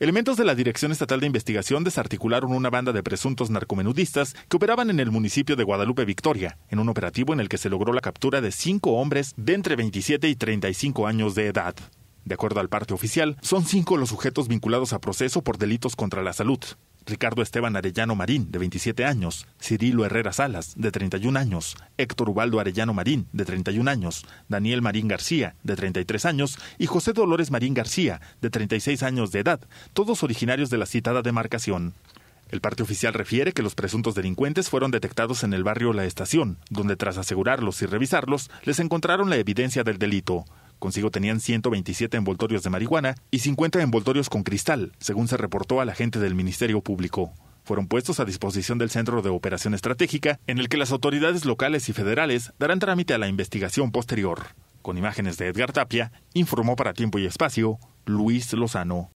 Elementos de la Dirección Estatal de Investigación desarticularon una banda de presuntos narcomenudistas que operaban en el municipio de Guadalupe Victoria, en un operativo en el que se logró la captura de cinco hombres de entre 27 y 35 años de edad. De acuerdo al parte oficial, son cinco los sujetos vinculados a proceso por delitos contra la salud. Ricardo Esteban Arellano Marín, de 27 años, Cirilo Herrera Salas, de 31 años, Héctor Ubaldo Arellano Marín, de 31 años, Daniel Marín García, de 33 años, y José Dolores Marín García, de 36 años de edad, todos originarios de la citada demarcación. El parte oficial refiere que los presuntos delincuentes fueron detectados en el barrio La Estación, donde tras asegurarlos y revisarlos, les encontraron la evidencia del delito. Consigo tenían 127 envoltorios de marihuana y 50 envoltorios con cristal, según se reportó a la gente del Ministerio Público fueron puestos a disposición del Centro de Operación Estratégica, en el que las autoridades locales y federales darán trámite a la investigación posterior. Con imágenes de Edgar Tapia, informó para Tiempo y Espacio Luis Lozano.